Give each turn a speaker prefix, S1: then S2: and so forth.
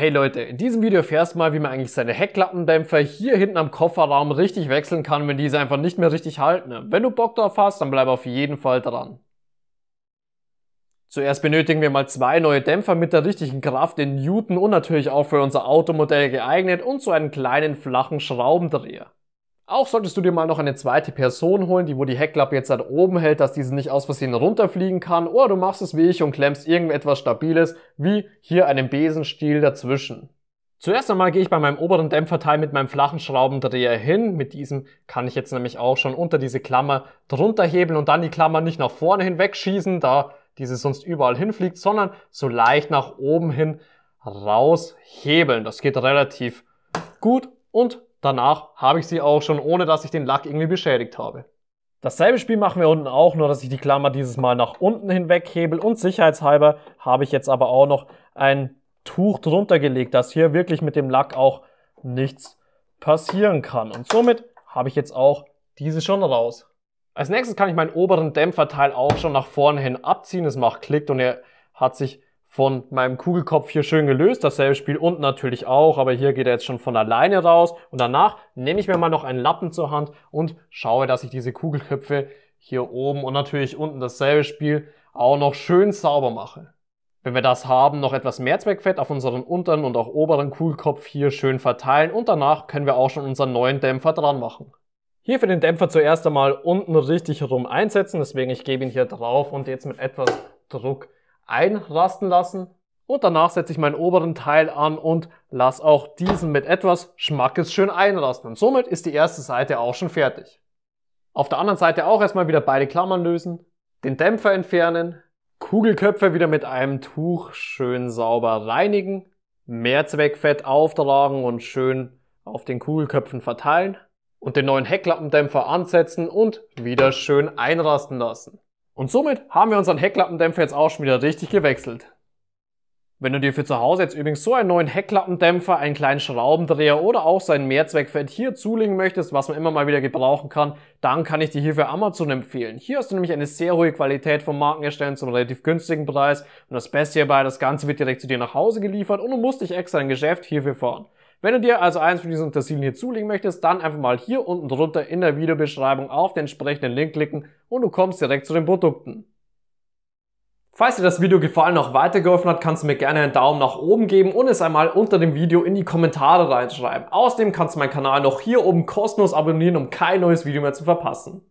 S1: Hey Leute, in diesem Video erfährst du mal, wie man eigentlich seine Heckklappendämpfer hier hinten am Kofferraum richtig wechseln kann, wenn diese einfach nicht mehr richtig halten. Ne? Wenn du Bock drauf hast, dann bleib auf jeden Fall dran. Zuerst benötigen wir mal zwei neue Dämpfer mit der richtigen Kraft in Newton und natürlich auch für unser Automodell geeignet und so einen kleinen flachen Schraubendreher. Auch solltest du dir mal noch eine zweite Person holen, die wo die Heckklappe jetzt da halt oben hält, dass diese nicht aus Versehen runterfliegen kann. Oder du machst es wie ich und klemmst irgendetwas Stabiles, wie hier einen Besenstiel dazwischen. Zuerst einmal gehe ich bei meinem oberen Dämpferteil mit meinem flachen Schraubendreher hin. Mit diesem kann ich jetzt nämlich auch schon unter diese Klammer drunter hebeln und dann die Klammer nicht nach vorne hin wegschießen, da diese sonst überall hinfliegt, sondern so leicht nach oben hin raushebeln. Das geht relativ gut und Danach habe ich sie auch schon, ohne dass ich den Lack irgendwie beschädigt habe. Dasselbe Spiel machen wir unten auch, nur dass ich die Klammer dieses Mal nach unten hinweg hebel und sicherheitshalber habe ich jetzt aber auch noch ein Tuch drunter gelegt, dass hier wirklich mit dem Lack auch nichts passieren kann. Und somit habe ich jetzt auch diese schon raus. Als nächstes kann ich meinen oberen Dämpferteil auch schon nach vorne hin abziehen. Das macht Klick und er hat sich von meinem Kugelkopf hier schön gelöst. Dasselbe Spiel unten natürlich auch, aber hier geht er jetzt schon von alleine raus. Und danach nehme ich mir mal noch einen Lappen zur Hand und schaue, dass ich diese Kugelköpfe hier oben und natürlich unten dasselbe Spiel auch noch schön sauber mache. Wenn wir das haben, noch etwas Mehrzweckfett auf unseren unteren und auch oberen Kugelkopf hier schön verteilen und danach können wir auch schon unseren neuen Dämpfer dran machen. Hier für den Dämpfer zuerst einmal unten richtig herum einsetzen, deswegen ich gebe ihn hier drauf und jetzt mit etwas Druck einrasten lassen und danach setze ich meinen oberen Teil an und lasse auch diesen mit etwas Schmackes schön einrasten. Und somit ist die erste Seite auch schon fertig. Auf der anderen Seite auch erstmal wieder beide Klammern lösen, den Dämpfer entfernen, Kugelköpfe wieder mit einem Tuch schön sauber reinigen, Mehrzweckfett auftragen und schön auf den Kugelköpfen verteilen und den neuen Hecklappendämpfer ansetzen und wieder schön einrasten lassen. Und somit haben wir unseren Hecklappendämpfer jetzt auch schon wieder richtig gewechselt. Wenn du dir für zu Hause jetzt übrigens so einen neuen Hecklappendämpfer, einen kleinen Schraubendreher oder auch sein Mehrzweckfett hier zulegen möchtest, was man immer mal wieder gebrauchen kann, dann kann ich dir hierfür Amazon empfehlen. Hier hast du nämlich eine sehr hohe Qualität von Markenherstellern zum relativ günstigen Preis und das Beste hierbei, das Ganze wird direkt zu dir nach Hause geliefert und du musst dich extra ein Geschäft hierfür fahren. Wenn du dir also eins von diesen Utensilien hier zulegen möchtest, dann einfach mal hier unten drunter in der Videobeschreibung auf den entsprechenden Link klicken und du kommst direkt zu den Produkten. Falls dir das Video gefallen und auch weitergeholfen hat, kannst du mir gerne einen Daumen nach oben geben und es einmal unter dem Video in die Kommentare reinschreiben. Außerdem kannst du meinen Kanal noch hier oben kostenlos abonnieren, um kein neues Video mehr zu verpassen.